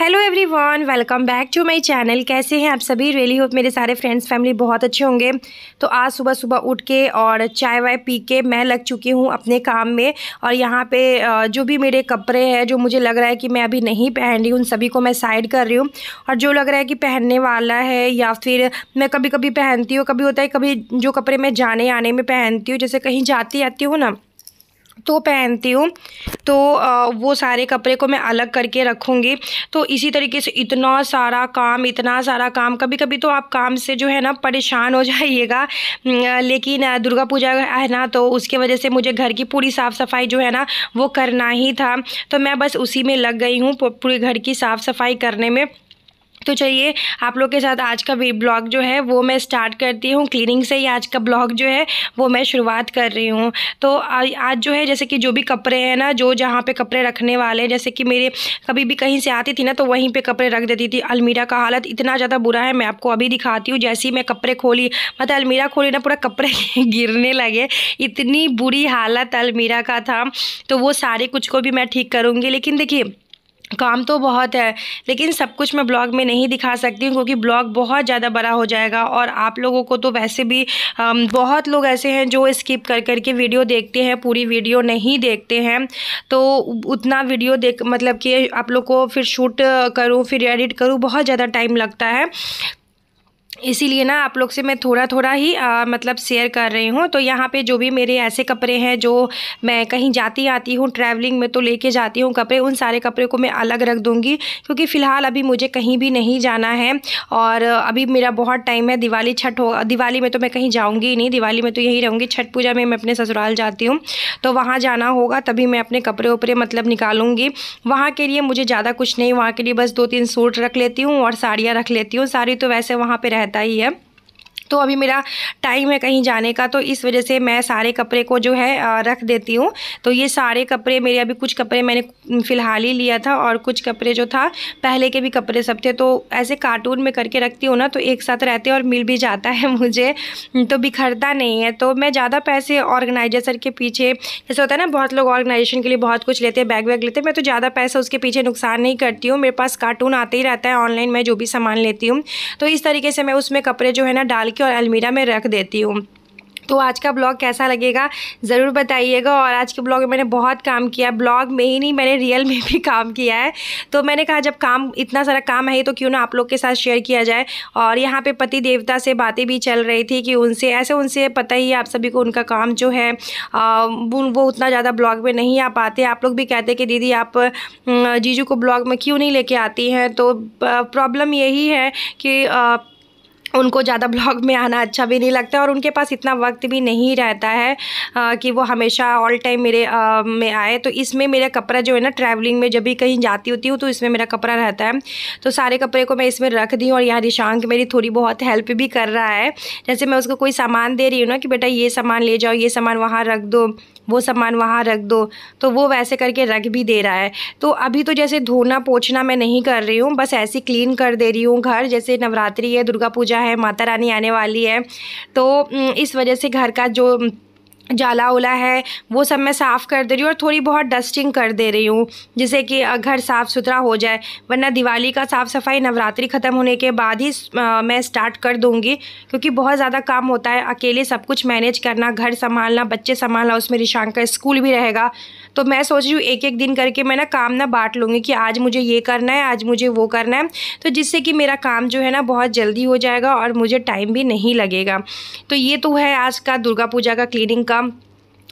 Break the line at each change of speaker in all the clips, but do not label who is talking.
Hello everyone welcome back to my channel कैसे हैं आप सभी रियली होप मेरे सारे फ्रेंड्स फैमिली बहुत अच्छे होंगे तो आज सुबह सुबह उठ के और चाय वाय पी के मैं लग चुकी हूँ अपने काम में और यहाँ पे जो भी मेरे कपड़े हैं जो मुझे लग रहा है कि मैं अभी नहीं पहन रही हूँ उन सभी को मैं साइड कर रही हूँ और जो लग रहा है कि पहनने वाला है या फिर मैं कभी कभी पहनती हूँ कभी होता है कभी जो कपड़े मैं जाने आने में पहनती हूँ जैसे कहीं जाती आती हूँ ना तो पहनती हूँ तो वो सारे कपड़े को मैं अलग करके रखूँगी तो इसी तरीके से इतना सारा काम इतना सारा काम कभी कभी तो आप काम से जो है ना परेशान हो जाइएगा लेकिन दुर्गा पूजा है ना तो उसके वजह से मुझे घर की पूरी साफ़ सफाई जो है ना वो करना ही था तो मैं बस उसी में लग गई हूँ पूरे घर की साफ़ सफाई करने में तो चलिए आप लोग के साथ आज का ब्लॉग जो है वो मैं स्टार्ट करती हूँ क्लीनिंग से ही आज का ब्लॉग जो है वो मैं शुरुआत कर रही हूँ तो आज जो है जैसे कि जो भी कपड़े हैं ना जो जहाँ पे कपड़े रखने वाले हैं जैसे कि मेरे कभी भी कहीं से आती थी ना तो वहीं पे कपड़े रख देती थी अलमीरा का हालत इतना ज़्यादा बुरा है मैं आपको अभी दिखाती हूँ जैसे ही मैं कपड़े खोली मतलब अलमीरा खोली ना पूरा कपड़े गिरने लगे इतनी बुरी हालत अलमीरा का था तो वो सारे कुछ को भी मैं ठीक करूँगी लेकिन देखिए काम तो बहुत है लेकिन सब कुछ मैं ब्लॉग में नहीं दिखा सकती हूँ क्योंकि ब्लॉग बहुत ज़्यादा बड़ा हो जाएगा और आप लोगों को तो वैसे भी बहुत लोग ऐसे हैं जो स्किप कर कर के वीडियो देखते हैं पूरी वीडियो नहीं देखते हैं तो उतना वीडियो देख मतलब कि आप लोग को फिर शूट करूँ फिर एडिट करूँ बहुत ज़्यादा टाइम लगता है इसीलिए ना आप लोग से मैं थोड़ा थोड़ा ही आ, मतलब शेयर कर रही हूँ तो यहाँ पे जो भी मेरे ऐसे कपड़े हैं जो मैं कहीं जाती आती हूँ ट्रैवलिंग में तो लेके जाती हूँ कपड़े उन सारे कपड़े को मैं अलग रख दूँगी क्योंकि फ़िलहाल अभी मुझे कहीं भी नहीं जाना है और अभी मेरा बहुत टाइम है दिवाली छठ हो दिवाली में तो मैं कहीं जाऊँगी नहीं दिवाली में तो यही रहूँगी छठ पूजा में मैं अपने ससुराल जाती हूँ तो वहाँ जाना होगा तभी मैं अपने कपड़े उपड़े मतलब निकालूंगी वहाँ के लिए मुझे ज़्यादा कुछ नहीं वहाँ के लिए बस दो तीन सूट रख लेती हूँ और साड़ियाँ रख लेती हूँ साड़ी तो वैसे वहाँ पर रहती हटाई है तो अभी मेरा टाइम है कहीं जाने का तो इस वजह से मैं सारे कपड़े को जो है रख देती हूँ तो ये सारे कपड़े मेरे अभी कुछ कपड़े मैंने फ़िलहाल ही लिया था और कुछ कपड़े जो था पहले के भी कपड़े सब थे तो ऐसे कार्टून में करके रखती हूँ ना तो एक साथ रहते और मिल भी जाता है मुझे तो बिखरता नहीं है तो मैं ज़्यादा पैसे ऑर्गेनाइजेशन के पीछे जैसे होता है ना बहुत लोग ऑर्गेनाइजेशन के लिए बहुत कुछ लेते हैं बैग वैग लेते हैं मैं तो ज़्यादा पैसा उसके पीछे नुकसान नहीं करती हूँ मेरे पास कार्टून आते ही रहता है ऑनलाइन मैं जो भी सामान लेती हूँ तो इस तरीके से मैं उसमें कपड़े जो है ना डाल के के और अलमीरा में रख देती हूँ तो आज का ब्लॉग कैसा लगेगा ज़रूर बताइएगा और आज के ब्लॉग में मैंने बहुत काम किया ब्लॉग में ही नहीं मैंने रियल में भी काम किया है तो मैंने कहा जब काम इतना सारा काम है तो क्यों ना आप लोग के साथ शेयर किया जाए और यहाँ पे पति देवता से बातें भी चल रही थी कि उनसे ऐसे उनसे पता ही है आप सभी को उनका काम जो है वो उतना ज़्यादा ब्लॉग में नहीं आ पाते आप लोग भी कहते कि दीदी आप जीजू को ब्लॉग में क्यों नहीं लेके आती हैं तो प्रॉब्लम यही है कि उनको ज़्यादा ब्लॉग में आना अच्छा भी नहीं लगता और उनके पास इतना वक्त भी नहीं रहता है आ, कि वो हमेशा ऑल टाइम मेरे आ, में आए तो इसमें मेरा कपड़ा जो है ना ट्रैवलिंग में जब भी कहीं जाती होती हूँ तो इसमें मेरा कपड़ा रहता है तो सारे कपड़े को मैं इसमें रख दी और यहाँ रिशांक मेरी थोड़ी बहुत हेल्प भी कर रहा है जैसे मैं उसको कोई सामान दे रही हूँ ना कि बेटा ये सामान ले जाओ ये सामान वहाँ रख दो वो सामान वहाँ रख दो तो वो वैसे करके रख भी दे रहा है तो अभी तो जैसे धोना पोछना मैं नहीं कर रही हूँ बस ऐसी क्लीन कर दे रही हूँ घर जैसे नवरात्रि है दुर्गा पूजा है माता रानी आने वाली है तो इस वजह से घर का जो जाला उला है वो सब मैं साफ़ कर दे रही हूँ और थोड़ी बहुत डस्टिंग कर दे रही हूँ जिससे कि घर साफ़ सुथरा हो जाए वरना दिवाली का साफ़ सफाई नवरात्रि ख़त्म होने के बाद ही आ, मैं स्टार्ट कर दूँगी क्योंकि बहुत ज़्यादा काम होता है अकेले सब कुछ मैनेज करना घर संभालना बच्चे संभालना उसमें रिशांक का स्कूल भी रहेगा तो मैं सोच रही हूँ एक एक दिन करके मैं ना काम ना बांट लूँगी कि आज मुझे ये करना है आज मुझे वो करना है तो जिससे कि मेरा काम जो है ना बहुत जल्दी हो जाएगा और मुझे टाइम भी नहीं लगेगा तो ये तो है आज का दुर्गा पूजा का क्लीनिंग का Пока!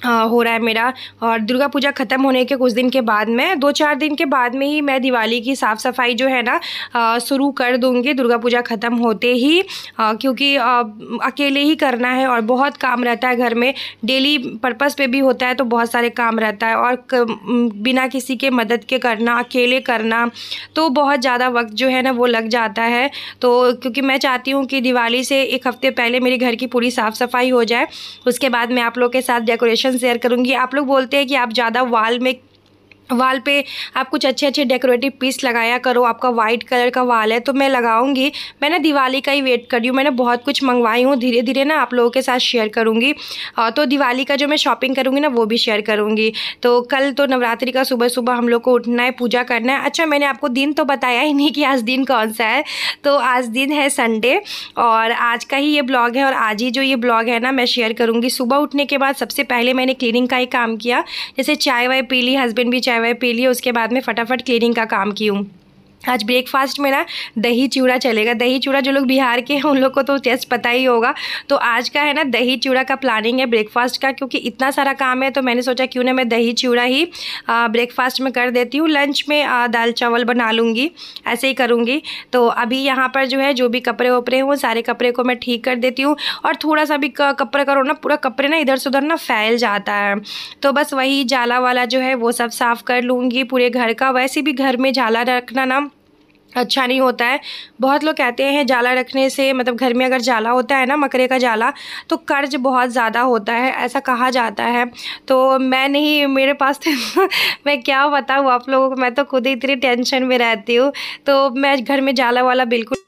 हाँ, हो रहा है मेरा और दुर्गा पूजा ख़त्म होने के कुछ दिन के बाद में दो चार दिन के बाद में ही मैं दिवाली की साफ़ सफाई जो है ना शुरू कर दूँगी दुर्गा पूजा ख़त्म होते ही आ, क्योंकि आ, अकेले ही करना है और बहुत काम रहता है घर में डेली पर्पस पे भी होता है तो बहुत सारे काम रहता है और क, बिना किसी के मदद के करना अकेले करना तो बहुत ज़्यादा वक्त जो है ना वो लग जाता है तो क्योंकि मैं चाहती हूँ कि दिवाली से एक हफ़्ते पहले मेरे घर की पूरी साफ़ सफाई हो जाए उसके बाद मैं आप लोग के साथ डेकोरेशन शेयर करूंगी आप लोग बोलते हैं कि आप ज़्यादा वाल में वाल पे आप कुछ अच्छे अच्छे डेकोरेटिव पीस लगाया करो आपका वाइट कलर का वाल है तो मैं लगाऊंगी मैं ना दिवाली का ही वेट कर रही हूँ मैंने बहुत कुछ मंगवाई हूँ धीरे धीरे ना आप लोगों के साथ शेयर करूँगी तो दिवाली का जो मैं शॉपिंग करूँगी ना वो भी शेयर करूँगी तो कल तो नवरात्रि का सुबह सुबह हम लोग को उठना है पूजा करना है अच्छा मैंने आपको दिन तो बताया ही नहीं कि आज दिन कौन सा है तो आज दिन है संडे और आज का ही ये ब्लॉग है और आज ही जो ये ब्लॉग है ना मैं शेयर करूँगी सुबह उठने के बाद सबसे पहले मैंने क्लीनिंग का ही काम किया जैसे चाय वाय पी ली हस्बैंड भी चाय मैं पी लिया उसके बाद में फटाफट क्लीनिंग का काम की हूँ आज ब्रेकफास्ट में ना दही चूड़ा चलेगा दही चूड़ा जो लोग बिहार के हैं उन लोग को तो टेस्ट पता ही होगा तो आज का है ना दही चूड़ा का प्लानिंग है ब्रेकफास्ट का क्योंकि इतना सारा काम है तो मैंने सोचा क्यों ना मैं दही चूड़ा ही ब्रेकफास्ट में कर देती हूँ लंच में आ, दाल चावल बना लूँगी ऐसे ही करूँगी तो अभी यहाँ पर जो है जो भी कपड़े वपड़े हैं वो सारे कपड़े को मैं ठीक कर देती हूँ और थोड़ा सा भी कपड़े करो ना पूरा कपड़े ना इधर से उधर ना फैल जाता है तो बस वही जाला वाला जो है वो सब साफ़ कर लूँगी पूरे घर का वैसे भी घर में जाला रखना ना अच्छा नहीं होता है बहुत लोग कहते हैं जाला रखने से मतलब घर में अगर जाला होता है ना मकरे का जाला तो कर्ज बहुत ज़्यादा होता है ऐसा कहा जाता है तो मैं नहीं मेरे पास तो मैं क्या बताऊँ आप लोगों को मैं तो खुद ही इतनी टेंशन में रहती हूँ तो मैं घर में जाला वाला बिल्कुल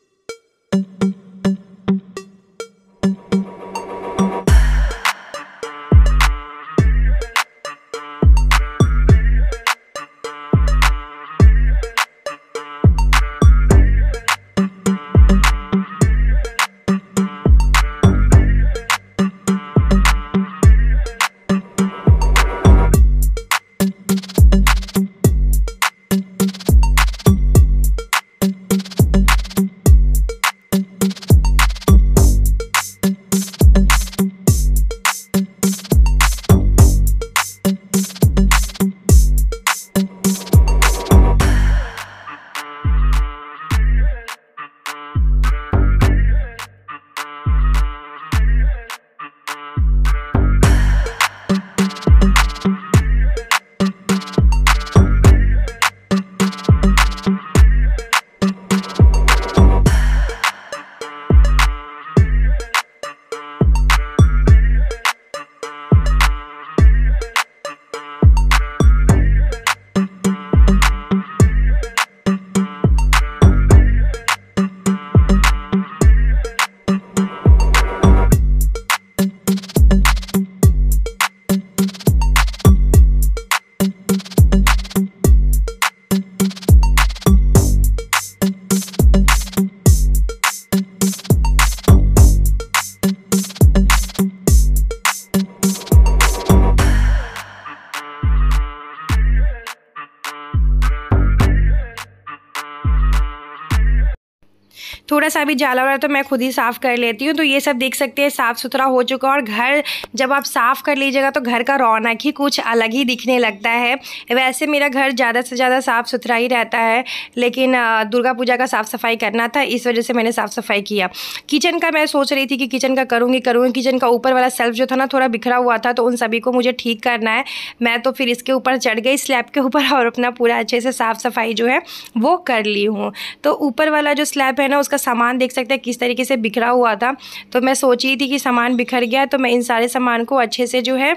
थोड़ा सा भी जाला वाला तो मैं खुद ही साफ़ कर लेती हूँ तो ये सब देख सकते हैं साफ़ सुथरा हो चुका और घर जब आप साफ़ कर लीजिएगा तो घर का रौनक ही कुछ अलग ही दिखने लगता है वैसे मेरा घर ज़्यादा से ज़्यादा साफ़ सुथरा ही रहता है लेकिन दुर्गा पूजा का साफ़ सफाई करना था इस वजह से मैंने साफ़ सफाई किया किचन का मैं सोच रही थी कि किचन का करूँगी करूँगी किचन का ऊपर वाला सेल्फ जो था ना थोड़ा बिखरा हुआ था तो उन सभी को मुझे ठीक करना है मैं तो फिर इसके ऊपर चढ़ गई स्लैब के ऊपर और अपना पूरा अच्छे से साफ़ सफाई जो है वो कर ली हूँ तो ऊपर वाला जो स्लैब है ना उसका सामान देख सकते हैं किस तरीके से बिखरा हुआ था तो मैं सोची थी कि सामान बिखर गया तो मैं इन सारे सामान को अच्छे से जो है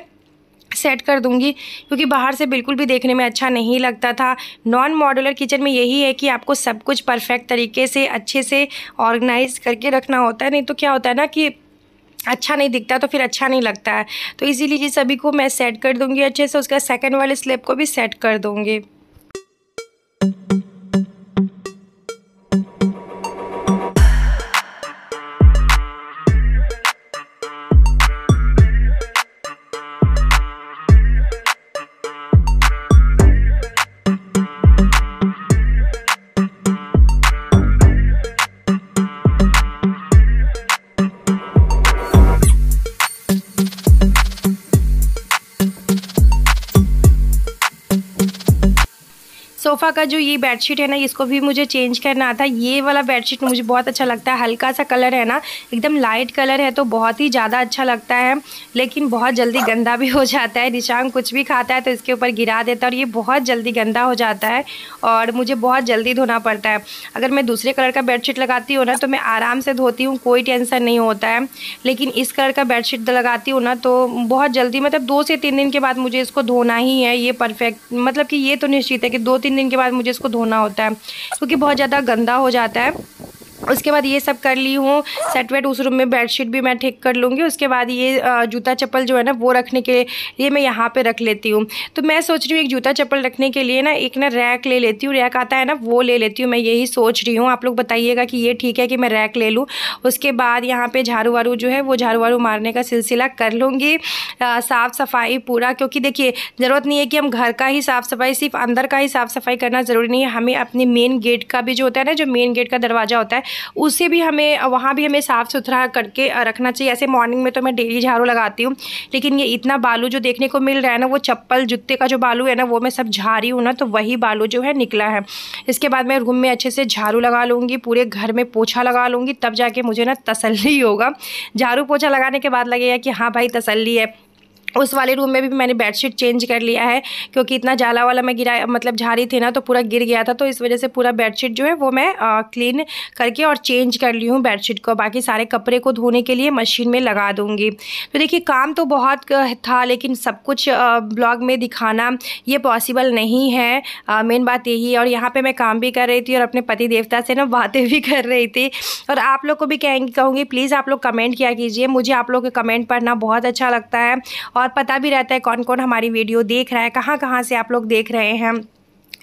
सेट कर दूंगी क्योंकि बाहर से बिल्कुल भी देखने में अच्छा नहीं लगता था नॉन मॉडुलर किचन में यही है कि आपको सब कुछ परफेक्ट तरीके से अच्छे से ऑर्गेनाइज करके रखना होता है नहीं तो क्या होता है ना कि अच्छा नहीं दिखता तो फिर अच्छा नहीं लगता है तो इसीलिए सभी को मैं सेट कर दूंगी अच्छे से उसका सेकंड वाले स्लेब को भी सेट कर दूंगी सोफ़ा का जो ये बेडशीट है ना इसको भी मुझे चेंज करना था ये वाला बेडशीट मुझे बहुत अच्छा लगता है हल्का सा कलर है ना एकदम लाइट कलर है तो बहुत ही ज़्यादा अच्छा लगता है लेकिन बहुत जल्दी गंदा भी हो जाता है निशांग कुछ भी खाता है तो इसके ऊपर गिरा देता है और ये बहुत जल्दी गंदा हो जाता है और मुझे बहुत जल्दी धोना पड़ता है अगर मैं दूसरे कलर का बेडशीट लगाती हूँ ना तो मैं आराम से धोती हूँ कोई टेंसन नहीं होता है लेकिन इस कलर का बेडशीट लगाती हूँ ना तो बहुत जल्दी मतलब दो से तीन दिन के बाद मुझे इसको धोना ही है ये परफेक्ट मतलब कि ये तो निश्चित है कि दो तीन दिन के बाद मुझे इसको धोना होता है क्योंकि बहुत ज़्यादा गंदा हो जाता है उसके बाद ये सब कर ली हूँ सेट वेट उस रूम में बेडशीट भी मैं ठीक कर लूँगी उसके बाद ये जूता चप्पल जो है ना वो रखने के लिए मैं यहाँ पे रख लेती हूँ तो मैं सोच रही हूँ एक जूता चप्पल रखने के लिए ना एक ना रैक ले लेती हूँ रैक आता है ना वो ले लेती हूँ मैं यही सोच रही हूँ आप लोग बताइएगा कि ये ठीक है कि मैं रैक ले लूँ उसके बाद यहाँ पर झाड़ू वारू जो है वो झाड़ू वारू मारने का सिलसिला कर लूँगी साफ़ सफाई पूरा क्योंकि देखिए ज़रूरत नहीं है कि हम घर का ही साफ़ सफाई सिर्फ अंदर का ही साफ़ सफाई करना ज़रूरी नहीं है हमें अपने मेन गेट का भी जो होता है ना जो मेन गेट का दरवाज़ा होता है उसे भी हमें वहाँ भी हमें साफ़ सुथरा करके रखना चाहिए ऐसे मॉर्निंग में तो मैं डेली झाड़ू लगाती हूँ लेकिन ये इतना बालू जो देखने को मिल रहा है ना वो चप्पल जूते का जो बालू है ना वो मैं सब झा रही हूँ ना तो वही बालू जो है निकला है इसके बाद मैं रूम में अच्छे से झाड़ू लगा लूँगी पूरे घर में पोछा लगा लूँगी तब जाके मुझे ना तसली होगा झाड़ू पोछा लगाने के बाद लगेगा कि हाँ भाई तसली है उस वाले रूम में भी मैंने बेडशीट चेंज कर लिया है क्योंकि इतना जाला वाला मैं गिरा मतलब झाड़ी थी ना तो पूरा गिर गया था तो इस वजह से पूरा बेडशीट जो है वो मैं आ, क्लीन करके और चेंज कर ली हूँ बेडशीट को बाकी सारे कपड़े को धोने के लिए मशीन में लगा दूँगी तो देखिए काम तो बहुत था लेकिन सब कुछ ब्लॉग में दिखाना ये पॉसिबल नहीं है मेन बात यही है और यहाँ पर मैं काम भी कर रही थी और अपने पति देवता से ना बातें भी कर रही थी और आप लोग को भी कहेंगी कहूँगी प्लीज़ आप लोग कमेंट किया कीजिए मुझे आप लोग के कमेंट पढ़ना बहुत अच्छा लगता है और और पता भी रहता है कौन कौन हमारी वीडियो देख रहा है कहाँ कहाँ से आप लोग देख रहे हैं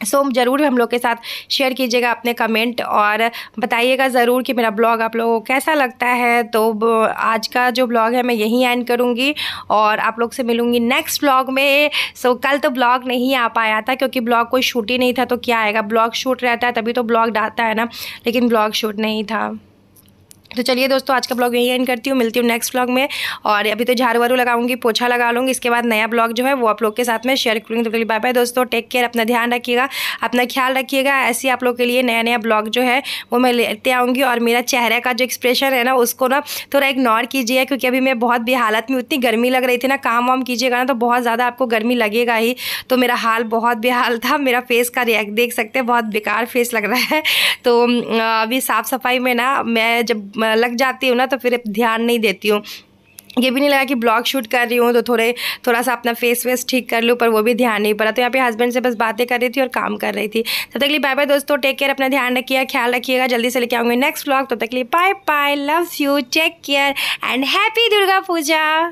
सो so, ज़रूर हम लोग के साथ शेयर कीजिएगा अपने कमेंट और बताइएगा ज़रूर कि मेरा ब्लॉग आप लोगों को कैसा लगता है तो आज का जो ब्लॉग है मैं यहीं एंड करूँगी और आप लोग से मिलूँगी नेक्स्ट ब्लॉग में सो so, कल तो ब्लॉग नहीं आ पाया था क्योंकि ब्लॉग कोई शूट ही नहीं था तो क्या आएगा ब्लॉग शूट रहता है तभी तो ब्लॉग डालता है ना लेकिन ब्लॉग शूट नहीं था तो चलिए दोस्तों आज का ब्लॉग यही एंड करती हूँ मिलती हूँ नेक्स्ट ब्लॉग में और अभी तो झाड़ू वारू लगाऊंगी पोछा लगा लूँगी इसके बाद नया ब्लॉग जो है वो आप लोग के साथ में शेयर करूँगी तो बाय बाय दोस्तों टेक केयर अपना ध्यान रखिएगा अपना ख्याल रखिएगा ऐसे आप लोग के लिए नया नया ब्लॉग जो है वो मैं लेते आऊँगी और मेरा चेहरे का जो एक्सप्रेशन है ना उसको ना थोड़ा इग्नोर कीजिए क्योंकि अभी मैं बहुत भी हालत में उतनी गर्मी लग रही थी ना काम वाम कीजिएगा ना तो बहुत ज़्यादा आपको गर्मी लगेगा ही तो मेरा हाल बहुत बेहाल था मेरा फेस का रिएक्ट देख सकते हैं बहुत बेकार फेस लग रहा है तो अभी साफ़ सफाई में ना मैं जब लग जाती हूँ ना तो फिर ध्यान नहीं देती हूँ ये भी नहीं लगा कि ब्लॉग शूट कर रही हूँ तो थोड़े थोड़ा सा अपना फेस वेस ठीक कर लूँ पर वो भी ध्यान नहीं पड़ा तो यहाँ पे हस्बैंड से बस बातें कर रही थी और काम कर रही थी तब तक लिए बाय बाय दोस्तों टेक केयर अपना ध्यान रखिएगा ख्याल रखिएगा जल्दी से लेके आऊँगी नेक्स्ट ब्लॉग तब तक लिए bye bye love you take care and happy Durga Puja